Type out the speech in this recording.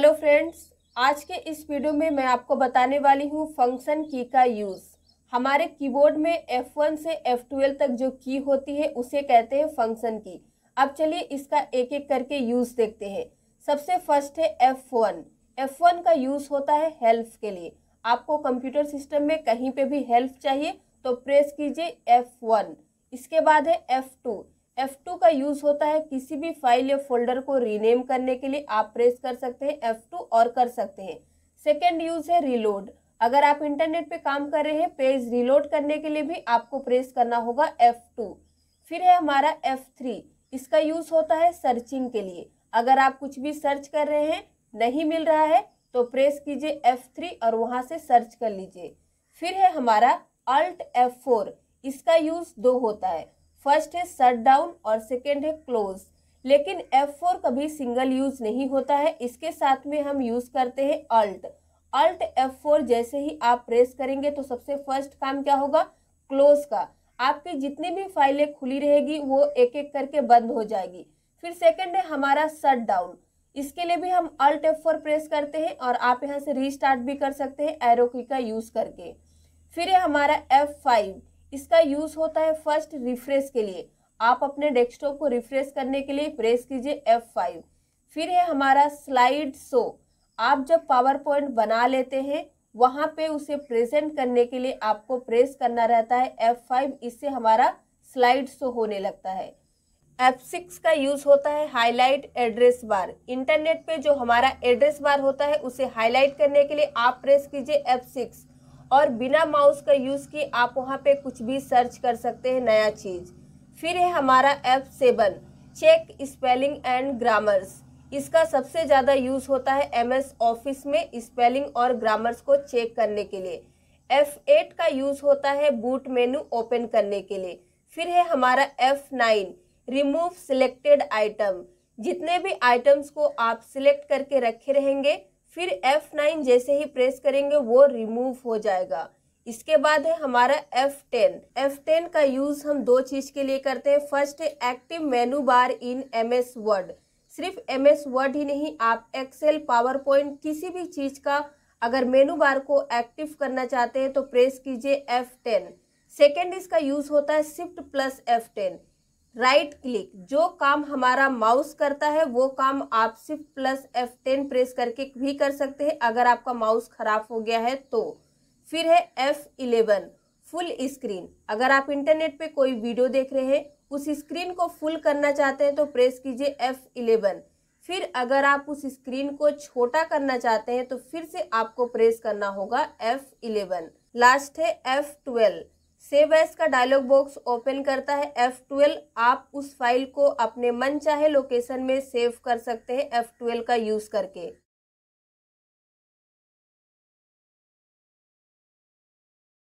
hello friends आज के इस वीडियो में मैं आपको बताने वाली हूँ फंक्शन की का यूज़ हमारे कीबोर्ड में F1 से F12 तक जो की होती है उसे कहते हैं फंक्शन की अब चलिए इसका एक एक करके यूज़ देखते हैं सबसे फर्स्ट है F1 F1 का यूज़ होता है हेल्प के लिए आपको कंप्यूटर सिस्टम में कहीं पे भी हेल्प चाहिए तो प्रेस कीजिए एफ़ इसके बाद है एफ़ F2 का यूज़ होता है किसी भी फाइल या फोल्डर को रीनेम करने के लिए आप प्रेस कर सकते हैं F2 और कर सकते हैं सेकेंड यूज़ है रिलोड अगर आप इंटरनेट पे काम कर रहे हैं पेज रिलोड करने के लिए भी आपको प्रेस करना होगा F2 फिर है हमारा F3 इसका यूज़ होता है सर्चिंग के लिए अगर आप कुछ भी सर्च कर रहे हैं नहीं मिल रहा है तो प्रेस कीजिए एफ और वहाँ से सर्च कर लीजिए फिर है हमारा अल्ट एफ इसका यूज़ दो होता है फर्स्ट है शट डाउन और सेकेंड है क्लोज लेकिन F4 कभी सिंगल यूज नहीं होता है इसके साथ में हम यूज करते हैं अल्ट अल्ट F4 जैसे ही आप प्रेस करेंगे तो सबसे फर्स्ट काम क्या होगा क्लोज का आपकी जितनी भी फाइलें खुली रहेगी वो एक एक करके बंद हो जाएगी फिर सेकेंड है हमारा शट डाउन इसके लिए भी हम अल्ट F4 प्रेस करते हैं और आप यहाँ से रीस्टार्ट भी कर सकते हैं एरो का यूज़ करके फिर है हमारा फाइव इसका यूज़ होता है फर्स्ट रिफ्रेश के लिए आप अपने डेस्कटॉप को रिफ्रेश करने के लिए प्रेस कीजिए एफ फाइव फिर है हमारा स्लाइड शो आप जब पावर पॉइंट बना लेते हैं वहां पे उसे प्रेजेंट करने के लिए आपको प्रेस करना रहता है एफ फाइव इससे हमारा स्लाइड शो होने लगता है एफ सिक्स का यूज़ होता है हाईलाइट एड्रेस बार इंटरनेट पे जो हमारा एड्रेस बार होता है उसे हाईलाइट करने के लिए आप प्रेस कीजिए एफ सिक्स और बिना माउस का यूज़ किए आप वहाँ पे कुछ भी सर्च कर सकते हैं नया चीज़ फिर है हमारा F seven check spelling and grammars इसका सबसे ज़्यादा यूज़ होता है एमएस ऑफिस में स्पेलिंग और ग्रामर्स को चेक करने के लिए एफ एट का यूज़ होता है बूट मेनू ओपन करने के लिए फिर है हमारा F nine remove selected item जितने भी आइटम्स को आप सिलेक्ट करके रखे रहेंगे फिर F9 जैसे ही प्रेस करेंगे वो रिमूव हो जाएगा इसके बाद है हमारा F10 F10 का यूज़ हम दो चीज़ के लिए करते हैं फर्स्ट है active menu bar in M S Word सिर्फ एम एस वर्ड ही नहीं आप एक्सेल पावर पॉइंट किसी भी चीज़ का अगर मेनू बार को एक्टिव करना चाहते हैं तो प्रेस कीजिए F10 सेकेंड इसका यूज़ होता है shift plus ten right click जो काम हमारा माउस करता है वो काम आप सिर्फ प्लस एफ टेन प्रेस करके भी कर सकते हैं अगर आपका माउस खराब हो गया है तो फिर है एफ इलेवन फुल स्क्रीन अगर आप इंटरनेट पे कोई वीडियो देख रहे हैं उस स्क्रीन को फुल करना चाहते हैं तो प्रेस कीजिए एफ इलेवन फिर अगर आप उस स्क्रीन को छोटा करना चाहते हैं तो फिर से आपको प्रेस करना होगा एफ इलेवन लास्ट है एफ ट्वेल्व सेव एस का डायलॉग बॉक्स ओपन करता है एफ आप उस फाइल को अपने मन चाहे लोकेशन में सेव कर सकते हैं एफ का यूज़ करके